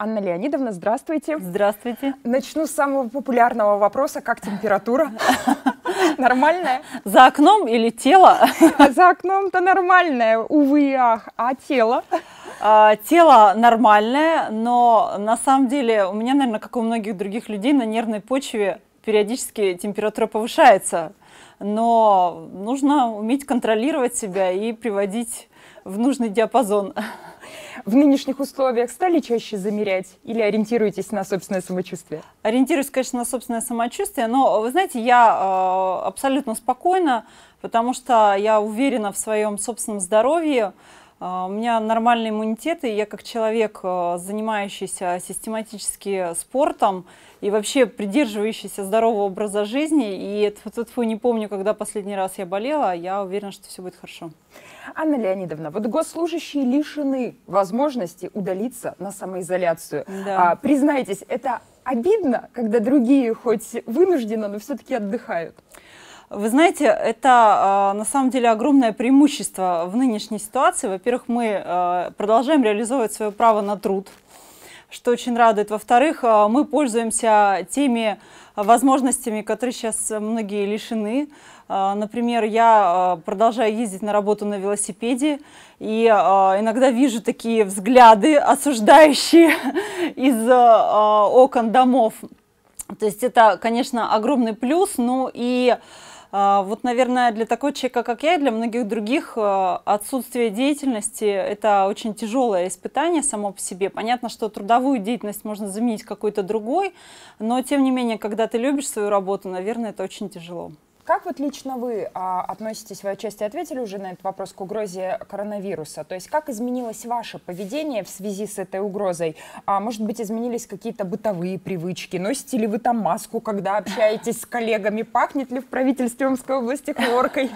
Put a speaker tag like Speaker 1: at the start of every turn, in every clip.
Speaker 1: Анна Леонидовна, здравствуйте. Здравствуйте. Начну с самого популярного вопроса. Как температура?
Speaker 2: Нормальная? За окном или тело? За окном-то нормальная, увы и ах. А тело? А, тело нормальное, но на самом деле у меня, наверное, как у многих других людей, на нервной почве периодически температура повышается. Но нужно уметь контролировать себя и приводить в нужный диапазон в нынешних условиях стали чаще замерять или
Speaker 1: ориентируетесь на собственное
Speaker 2: самочувствие? Ориентируюсь, конечно, на собственное самочувствие, но, вы знаете, я э, абсолютно спокойна, потому что я уверена в своем собственном здоровье, а, у меня нормальный иммунитет, и я как человек, э, занимающийся систематически спортом и вообще придерживающийся здорового образа жизни, и тут не помню, когда последний раз я болела, а я уверена, что все будет хорошо.
Speaker 1: Анна Леонидовна, вот госслужащие лишены возможности удалиться на самоизоляцию.
Speaker 2: Да. А, признайтесь, это обидно, когда другие хоть вынужденно, но все-таки отдыхают? Вы знаете, это а, на самом деле огромное преимущество в нынешней ситуации. Во-первых, мы а, продолжаем реализовывать свое право на труд, что очень радует. Во-вторых, а, мы пользуемся теми возможностями, которые сейчас многие лишены. Например, я продолжаю ездить на работу на велосипеде и иногда вижу такие взгляды осуждающие из окон домов. То есть это, конечно, огромный плюс, но ну и э, а, вот, наверное, для такого человека, как я, и для многих других, э, отсутствие деятельности – это очень тяжелое испытание само по себе. Понятно, что трудовую деятельность можно заменить какой-то другой, но, тем не менее, когда ты любишь свою работу, наверное, это очень тяжело
Speaker 1: как вот лично вы а, относитесь, вы отчасти ответили уже на этот вопрос, к угрозе коронавируса? То есть как изменилось ваше поведение в связи с этой угрозой? А, может быть, изменились какие-то бытовые привычки? Носите ли вы там маску, когда общаетесь с
Speaker 2: коллегами? Пахнет ли в правительстве Омской области хлоркой?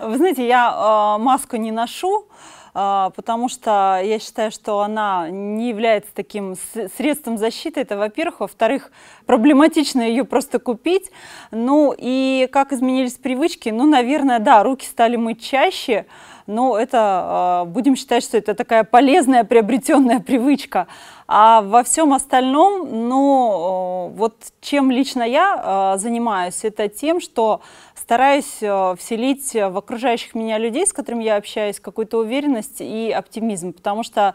Speaker 2: Вы знаете, я а, маску не ношу. А, потому что я считаю, что она не является таким средством защиты, это во-первых. Во-вторых, проблематично ее просто купить. Ну и как изменились привычки? Ну, наверное, да, руки стали мыть чаще, но ну, это, а, будем считать, что это такая полезная приобретенная привычка. А во всем остальном, ну, э, вот чем лично я а, занимаюсь, это тем, что стараюсь э, вселить в окружающих меня людей, с которыми я общаюсь, какую-то уверенность и оптимизм, потому что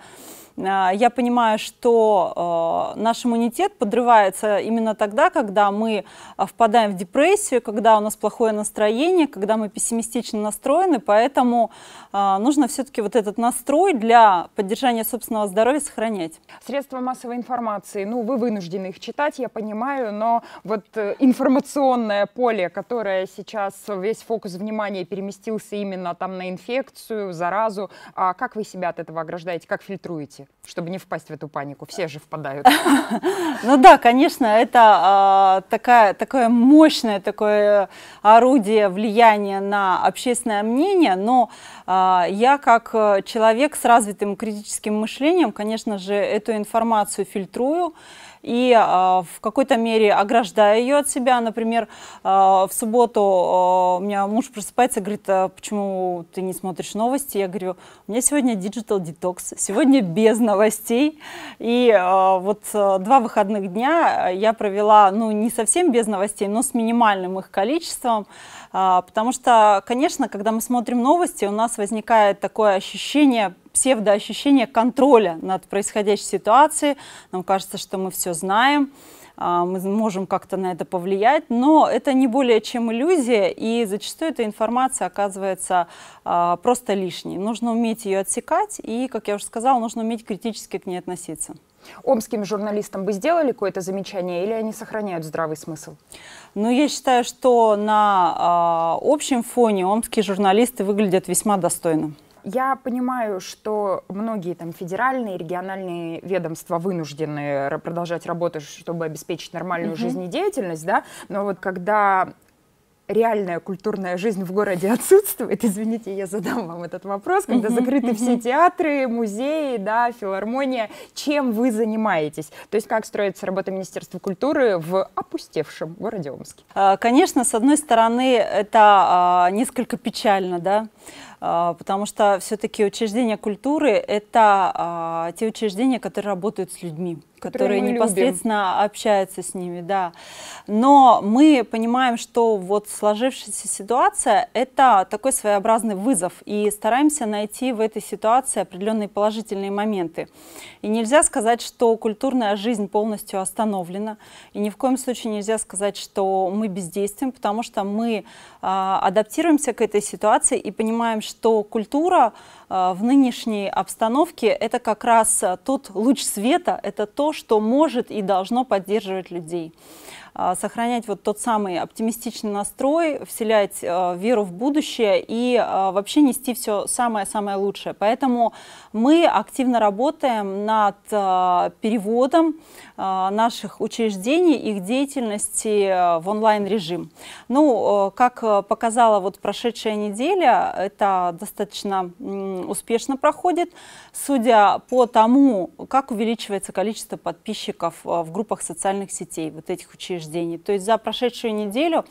Speaker 2: а, я понимаю, что э, наш иммунитет подрывается именно тогда, когда мы э, впадаем в депрессию, когда у нас плохое настроение, когда мы пессимистично настроены, поэтому э, нужно все-таки вот этот настрой для поддержания собственного здоровья сохранять.
Speaker 1: Средства массовой информации, ну, вы вынуждены их читать, я понимаю, но вот информационное поле, которое сейчас весь фокус внимания переместился именно там на инфекцию, заразу, а как вы себя от этого ограждаете, как фильтруете? чтобы не впасть в эту панику? Все же впадают.
Speaker 2: Ну да, конечно, это а, такая, такое мощное такое орудие влияния на общественное мнение, но а, я как человек с развитым критическим мышлением, конечно же, эту информацию фильтрую, и а, в какой-то мере ограждаю ее от себя. Например, а, в субботу а, у меня муж просыпается говорит, а почему ты не смотришь новости? Я говорю, у меня сегодня digital detox, сегодня без новостей. И вот два выходных дня я провела, ну, не совсем без новостей, но с минимальным их количеством, потому что, конечно, когда мы смотрим новости, у нас возникает такое ощущение псевдоощущение контроля над происходящей ситуацией. Нам кажется, что мы все знаем а, мы можем как-то на это повлиять, но это не более чем иллюзия, и зачастую эта информация оказывается а, просто лишней. Нужно уметь ее отсекать, и, как я уже сказала, нужно уметь критически к ней относиться. Омским журналистам бы сделали какое-то замечание, или они сохраняют здравый смысл? Ну, я считаю, что на а, общем фоне омские журналисты выглядят весьма достойно.
Speaker 1: Я понимаю, что многие там федеральные, региональные ведомства вынуждены продолжать работу, чтобы обеспечить нормальную mm-hmm. жизнедеятельность, да, но вот когда реальная культурная жизнь в городе отсутствует. Извините, я задам вам этот вопрос. Когда закрыты все театры, музеи, да, филармония, чем вы занимаетесь? То есть как строится работа Министерства культуры в опустевшем городе Омске?
Speaker 2: А, конечно, с одной стороны, это а, несколько печально, да, а, потому что все-таки учреждения культуры – это а, те учреждения, которые работают с людьми, которые, которые непосредственно любим. общаются с ними, да. Но мы понимаем, что вот сложившаяся ситуация – это такой своеобразный вызов, и стараемся найти в этой ситуации определенные положительные моменты. И нельзя сказать, что культурная жизнь полностью остановлена, и ни в коем случае нельзя сказать, что мы бездействуем, потому что мы а, адаптируемся к этой ситуации и понимаем, что культура э, в нынешней обстановке – это как раз э, тот луч света, это то, что может и должно поддерживать людей. А, сохранять вот тот самый оптимистичный настрой, вселять э, веру в будущее и вообще нести все самое-самое лучшее. Поэтому мы активно работаем над переводом Э, наших учреждений, их деятельности э, в онлайн-режим. Ну, э, как показала вот прошедшая неделя, это достаточно успешно проходит, судя по тому, как увеличивается количество подписчиков в группах социальных сетей вот этих учреждений. То есть за прошедшую неделю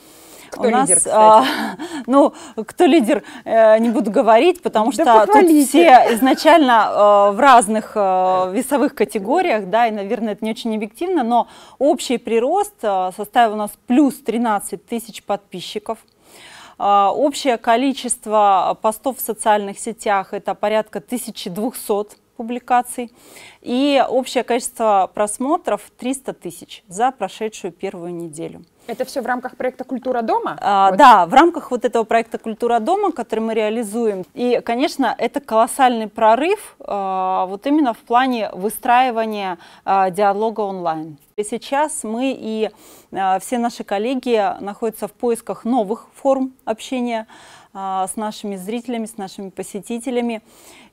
Speaker 2: кто у нас, лидер, а, ну, кто лидер, не буду говорить, потому что да тут все изначально в разных весовых категориях, да, и, наверное, это не очень объективно, но общий прирост э, составил у нас плюс 13 тысяч подписчиков. Э, общее количество постов в социальных сетях – это порядка 1200 публикаций. И общее количество просмотров 300 тысяч за прошедшую первую неделю.
Speaker 1: Это все в рамках
Speaker 2: проекта «Культура дома»? А, вот. Да, в рамках вот этого проекта «Культура дома», который мы реализуем. И, конечно, это колоссальный прорыв а, вот именно в плане выстраивания а, диалога онлайн. И сейчас мы и а, все наши коллеги находятся в поисках новых форм общения а, с нашими зрителями, с нашими посетителями.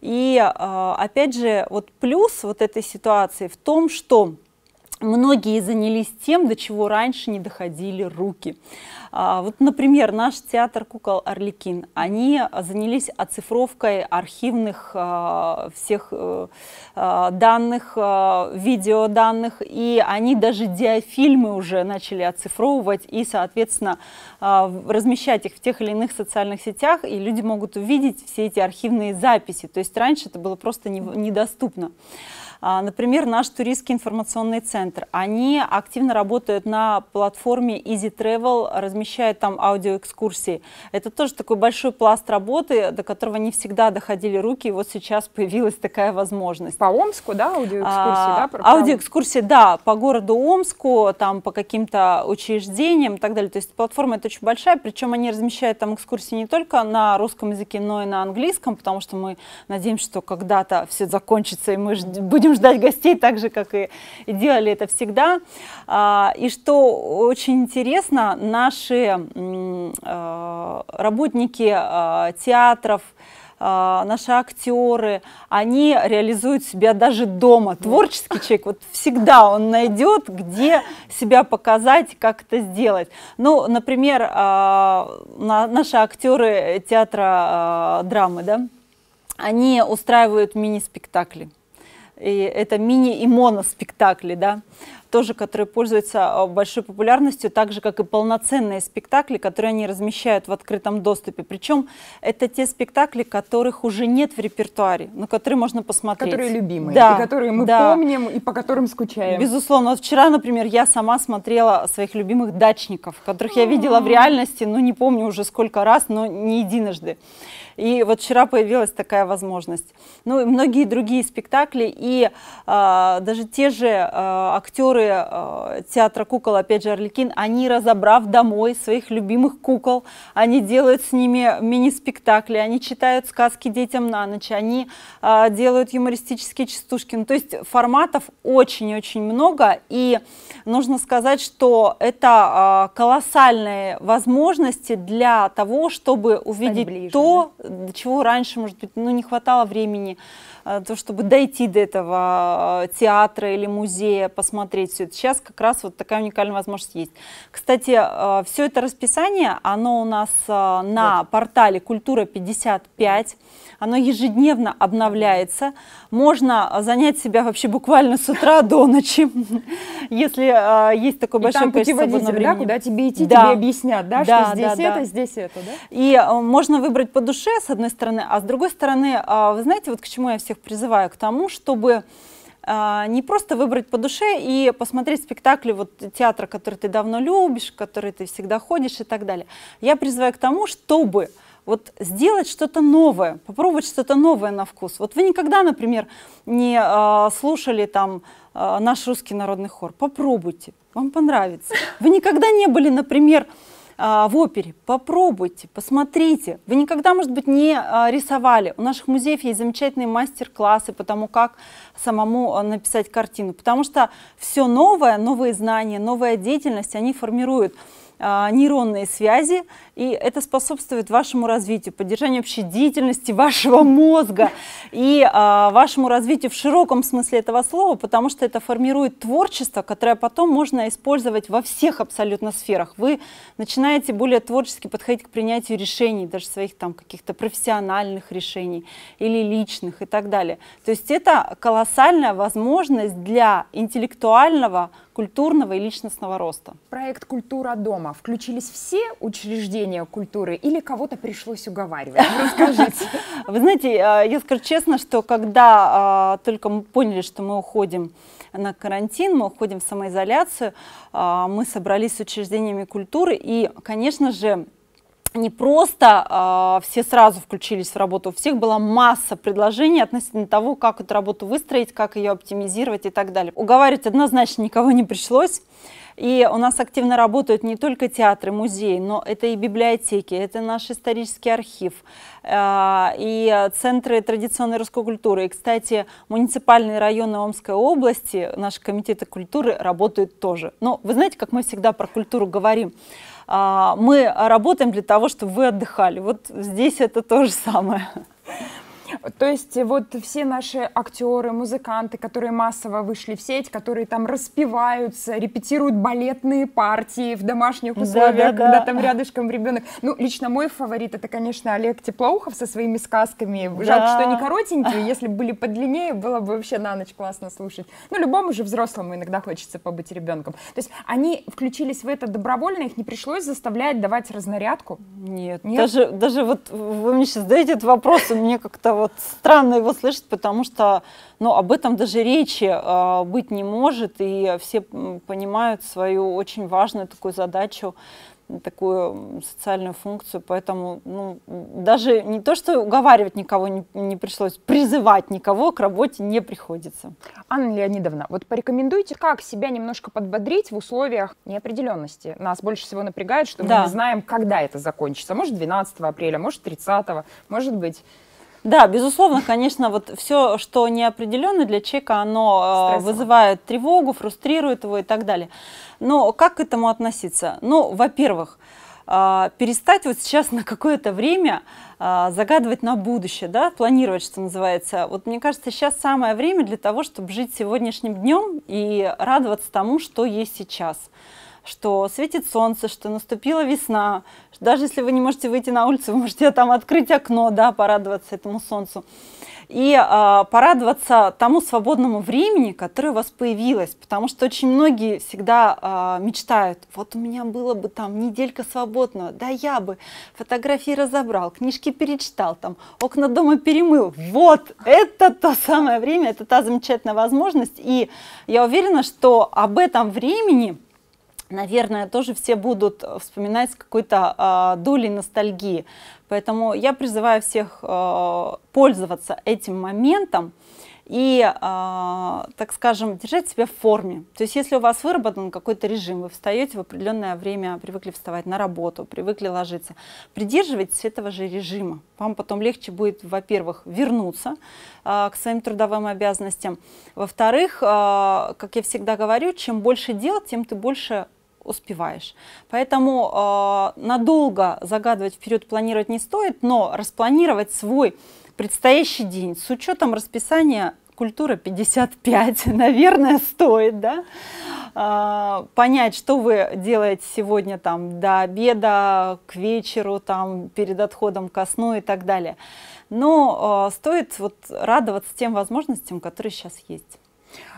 Speaker 2: И, а, опять же, вот плюс вот этой ситуации в том, что многие занялись тем, до чего раньше не доходили руки. А, вот, например, наш театр кукол «Орликин». Они занялись оцифровкой архивных а, всех э, а, данных, видеоданных, и они даже диафильмы уже начали оцифровывать и, соответственно, размещать их в тех или иных социальных сетях, и люди могут увидеть все эти архивные записи. То есть раньше это было просто недоступно. А, например, наш туристский информационный центр. Они активно работают на платформе Easy Travel, размещают там аудиоэкскурсии. Это тоже такой большой пласт работы, до которого не всегда доходили руки, и вот сейчас появилась такая возможность. По Омску, да, аудиоэкскурсии? А, да, аудиоэкскурсии, да, по городу Омску, там по каким-то учреждениям и так далее. То есть платформа это очень большая, причем они размещают там экскурсии не только на русском языке, но и на английском, потому что мы надеемся, что когда-то все закончится, и мы будем будем ждать гостей так же, как и, делали это всегда. А, и что очень интересно, наши а, работники а, театров, наши актеры, они реализуют себя даже дома. Творческий человек вот всегда он найдет, где себя показать, как это сделать. Ну, например, наши актеры театра драмы, да, они устраивают мини-спектакли и это мини- и моноспектакли, да, тоже, которые пользуются а, большой популярностью, так же, как и полноценные спектакли, которые они размещают в открытом доступе. Причем это те спектакли, которых уже нет в репертуаре, но которые можно посмотреть. Которые любимые, да, и которые мы да.
Speaker 1: помним, и по
Speaker 2: которым скучаем. Безусловно. Вот вчера, например, я сама смотрела своих любимых «Дачников», которых я видела в а. реальности, ну, не помню уже сколько раз, но не единожды. И вот вчера появилась такая возможность. Ну и многие другие спектакли, и а, даже те же а, актеры а, театра кукол, опять же, Орликин, они, разобрав домой своих любимых кукол, они делают с ними мини-спектакли, они читают сказки детям на ночь, они а, делают юмористические частушки. Ну, то есть форматов очень-очень много, и нужно сказать, что это а, колоссальные возможности для того, чтобы увидеть то, чего раньше, может быть, ну, не хватало времени, э, то, чтобы дойти до этого э, театра или музея, посмотреть все это. Сейчас как раз вот такая уникальная возможность есть. Кстати, э, все это расписание, оно у нас на вот. портале «Культура 55», оно ежедневно обновляется. Можно занять себя вообще буквально с утра до ночи. если а, есть такой большой там путеводитель, да, куда тебе идти, да. тебе объяснят, да, да что здесь да, это, да. здесь это, да? И а, можно выбрать по душе, с одной стороны, а с другой стороны, а, вы знаете, вот к чему я всех призываю? К тому, чтобы а, не просто выбрать по душе и посмотреть спектакли вот театра, который ты давно любишь, который ты всегда ходишь и так далее. Я призываю к тому, чтобы вот сделать что-то новое, попробовать что-то новое на вкус. Вот вы никогда, например, не э, слушали там Э, наш русский народный хор. Попробуйте, вам понравится. Вы никогда не были, например, э, в опере. Попробуйте, посмотрите. Вы никогда, может быть, не э, рисовали. У наших музеев есть замечательные мастер-классы по тому, как самому написать картину. Потому что все новое, новые знания, новая деятельность, они формируют а, нейронные связи, и это способствует вашему развитию, поддержанию общей деятельности вашего мозга и а, вашему развитию в широком смысле этого слова, потому что это формирует творчество, которое потом можно использовать во всех абсолютно сферах. Вы начинаете более творчески подходить к принятию решений, даже своих там каких-то профессиональных решений или личных и так далее. То есть это колоссальная возможность для интеллектуального культурного и личностного роста.
Speaker 1: Проект «Культура дома». Включились
Speaker 2: все учреждения культуры или кого-то пришлось уговаривать? Расскажите. Вы знаете, э, я скажу честно, что когда э, только мы поняли, что мы уходим на карантин, мы уходим в самоизоляцию, э, мы собрались с учреждениями культуры, и, конечно же, не просто э, все сразу включились в работу, у всех была масса предложений относительно того, как эту работу выстроить, как ее оптимизировать и так далее. Уговаривать однозначно никого не пришлось. И у нас активно работают не только театры, музеи, но это и библиотеки, это наш исторический архив, э, и центры традиционной русской культуры. И, кстати, муниципальные районы Омской области, наши комитеты культуры работают тоже. Но вы знаете, как мы всегда про культуру говорим, а, мы работаем для того, чтобы вы отдыхали. Вот здесь это то же самое.
Speaker 1: То есть вот все наши актеры, музыканты, которые массово вышли в сеть, которые там распеваются, репетируют балетные партии в домашних условиях, да, да, когда да. там рядышком ребенок. Ну, лично мой фаворит это, конечно, Олег Теплоухов со своими сказками. Да. Жалко, что они коротенькие. Если бы были подлиннее, было бы вообще на ночь классно слушать. Ну, любому же взрослому иногда хочется побыть ребенком. То есть они включились в это добровольно, их не пришлось заставлять давать разнарядку?
Speaker 2: Нет. Нет? Даже, даже вот вы мне сейчас задаете этот вопрос, и мне как-то вот странно его слышать, потому что ну, об этом даже речи э, быть не может, и все понимают свою очень важную такую задачу такую социальную функцию, поэтому ну, даже не то, что уговаривать никого не, не пришлось, призывать никого к работе не приходится.
Speaker 1: Анна Леонидовна, вот порекомендуйте, как себя немножко подбодрить в условиях неопределенности. Нас больше всего напрягает, что да. мы не знаем,
Speaker 2: когда это закончится. Может, 12 апреля, может, 30, может быть, да, безусловно, конечно, вот все, что неопределенно для человека, оно э, Стрессово. вызывает тревогу, фрустрирует его и так далее. Но как к этому относиться? Ну, во-первых, э, перестать вот сейчас на какое-то время э, загадывать на будущее, да, планировать, что называется. Вот мне кажется, сейчас самое время для того, чтобы жить сегодняшним днем и радоваться тому, что есть сейчас что светит солнце, что наступила весна. Даже если вы не можете выйти на улицу, вы можете там открыть окно, да, порадоваться этому солнцу. И э, порадоваться тому свободному времени, которое у вас появилось. Потому что очень многие всегда э, мечтают, вот у меня было бы там неделька свободного, да я бы фотографии разобрал, книжки перечитал, там окна дома перемыл. Вот это то самое время, это та замечательная возможность. И я уверена, что об этом времени наверное, тоже все будут вспоминать какой-то а, долей ностальгии. Поэтому я призываю всех а, пользоваться этим моментом, и, а, так скажем, держать себя в форме. То есть если у вас выработан какой-то режим, вы встаете в определенное время, привыкли вставать на работу, привыкли ложиться, придерживайтесь этого же режима. Вам потом легче будет, во-первых, вернуться а, к своим трудовым обязанностям. Во-вторых, а, как я всегда говорю, чем больше дел, тем ты больше успеваешь. Поэтому э, надолго загадывать вперед, планировать не стоит, но распланировать свой предстоящий день с учетом расписания культура 55, наверное, стоит, да, а, понять, что вы делаете сегодня там до обеда, к вечеру, там перед отходом ко сну и так далее. Но а, стоит вот радоваться тем возможностям, которые сейчас есть.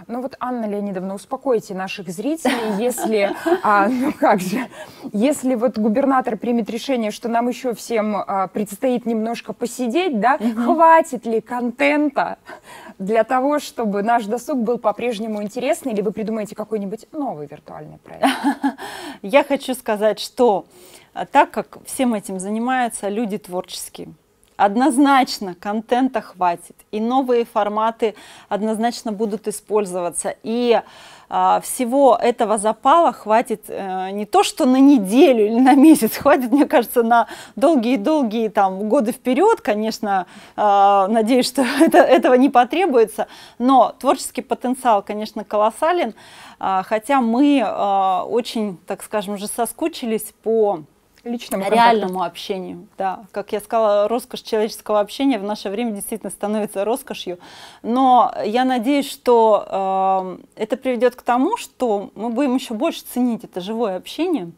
Speaker 1: Ну вот, Анна Леонидовна, успокойте наших зрителей, если, а, ну как же, если вот губернатор примет решение, что нам еще всем а, предстоит немножко посидеть, да, угу. хватит ли контента для того, чтобы наш досуг был по-прежнему интересный,
Speaker 2: или вы придумаете какой-нибудь новый виртуальный проект? Я хочу сказать, что а, так как всем этим занимаются люди творческие, Однозначно контента хватит, и новые форматы однозначно будут использоваться, и а, всего этого запала хватит а, не то, что на неделю или на месяц, хватит, мне кажется, на долгие-долгие там годы вперед, конечно, а, надеюсь, что это, этого не потребуется, но творческий потенциал, конечно, колоссален, а, хотя мы а, очень, так скажем, уже соскучились по личному контакту. общению. Да, как я сказала, роскошь человеческого общения в наше время действительно становится роскошью. Но я надеюсь, что э, это приведет к тому, что мы будем еще больше ценить это живое общение.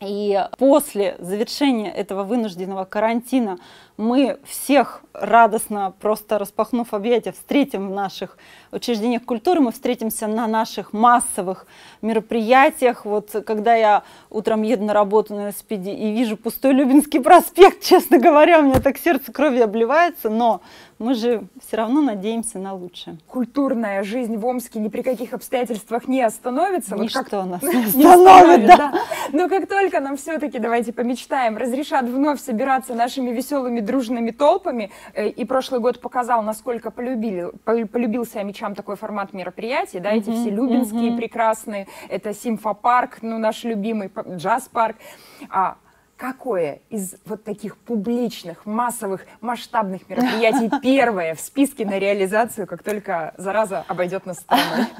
Speaker 2: И после завершения этого вынужденного карантина мы всех радостно, просто распахнув объятия, встретим в наших учреждениях культуры, мы встретимся на наших массовых мероприятиях. Вот когда я утром еду на работу на велосипеде и вижу пустой Любинский проспект, честно говоря, у меня так сердце крови обливается, но мы же все равно надеемся на лучшее. Культурная жизнь в Омске ни при каких
Speaker 1: обстоятельствах не остановится. Ничто вот как... нас не остановит, да. Но как только нам все-таки, давайте помечтаем, разрешат вновь собираться нашими веселыми дружными толпами, э, и прошлый год показал, насколько полюбили, полюбился мечам такой формат мероприятий, да, эти все любинские прекрасные, это симфопарк, ну, наш любимый джаз-парк. А Какое из вот таких публичных, массовых, масштабных мероприятий
Speaker 2: первое в списке на реализацию, как только зараза обойдет нас страной?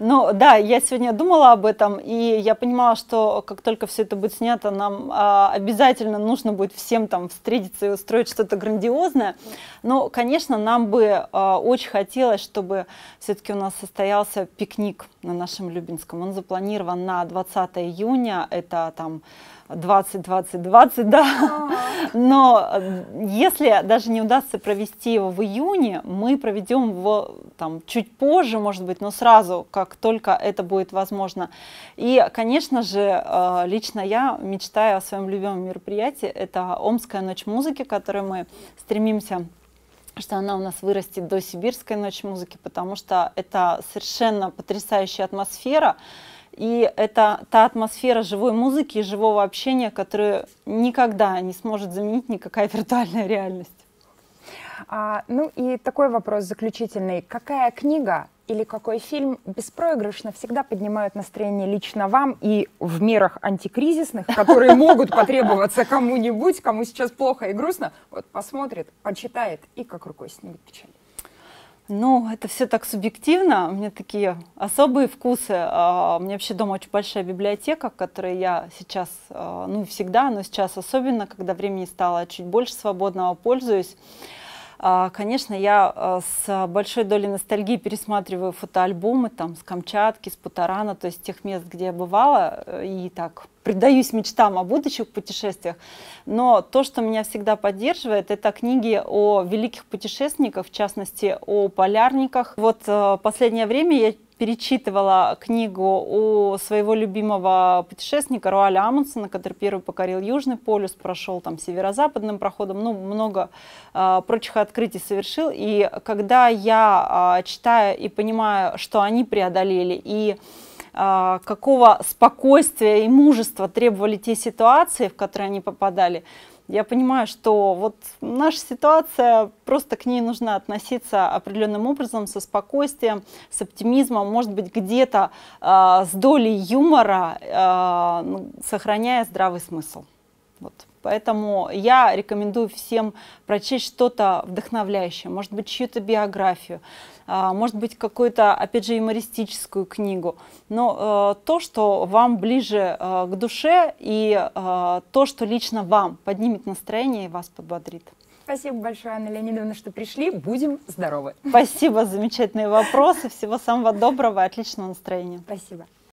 Speaker 2: Ну да, я сегодня думала об этом, и я понимала, что как только все это будет снято, нам а, обязательно нужно будет всем там встретиться и устроить что-то грандиозное. Но, конечно, нам бы а, очень хотелось, чтобы все-таки у нас состоялся пикник на нашем Любинском. Он запланирован на 20 июня, это там 20-20-20, да. Но э, если даже не удастся провести его в июне, мы проведем его там чуть позже, может быть, но сразу, как только это будет возможно. И, конечно же, э, лично я мечтаю о своем любимом мероприятии. Это Омская ночь музыки, которую мы стремимся что она у нас вырастет до Сибирской ночи музыки, потому что это совершенно потрясающая атмосфера, и это та атмосфера живой музыки и живого общения, которую никогда не сможет заменить никакая виртуальная реальность.
Speaker 1: А, ну и такой вопрос заключительный. Какая книга или какой фильм беспроигрышно всегда поднимают настроение лично вам и в мерах антикризисных, которые могут потребоваться кому-нибудь, кому сейчас плохо и грустно, вот посмотрит, почитает и как рукой снимет печаль.
Speaker 2: Ну, это все так субъективно. У меня такие особые вкусы. А, у меня вообще дома очень большая библиотека, которой я сейчас, а, ну, всегда, но сейчас особенно, когда времени стало чуть больше свободного, пользуюсь. А, конечно, я а, с большой долей ностальгии пересматриваю фотоальбомы там, с Камчатки, с Путарана, то есть тех мест, где я бывала, э, и так предаюсь мечтам о будущих путешествиях. Но то, что меня всегда поддерживает, это книги о великих путешественниках, в частности, о полярниках. Вот э, последнее время я перечитывала книгу у своего любимого путешественника Руаля Амундсена, который первый покорил Южный полюс, прошел там северо-западным проходом, ну, много э, прочих открытий совершил. И когда я э, читаю и понимаю, что они преодолели, и э, какого спокойствия и мужества требовали те ситуации, в которые они попадали – я понимаю, что вот наша ситуация, просто к ней нужно относиться определенным образом, со спокойствием, с оптимизмом, может быть, где-то э, с долей юмора, э, сохраняя здравый смысл. Вот. Поэтому я рекомендую всем прочесть что-то вдохновляющее, может быть, чью-то биографию, а, может быть, какую-то, опять же, юмористическую книгу. Но э, то, что вам ближе э, к душе и э, то, что лично вам поднимет настроение и вас подбодрит.
Speaker 1: Спасибо большое, Анна Леонидовна, что
Speaker 2: пришли. Будем
Speaker 1: здоровы. Спасибо,
Speaker 2: замечательные вопросы. Всего самого доброго, отличного настроения. Спасибо.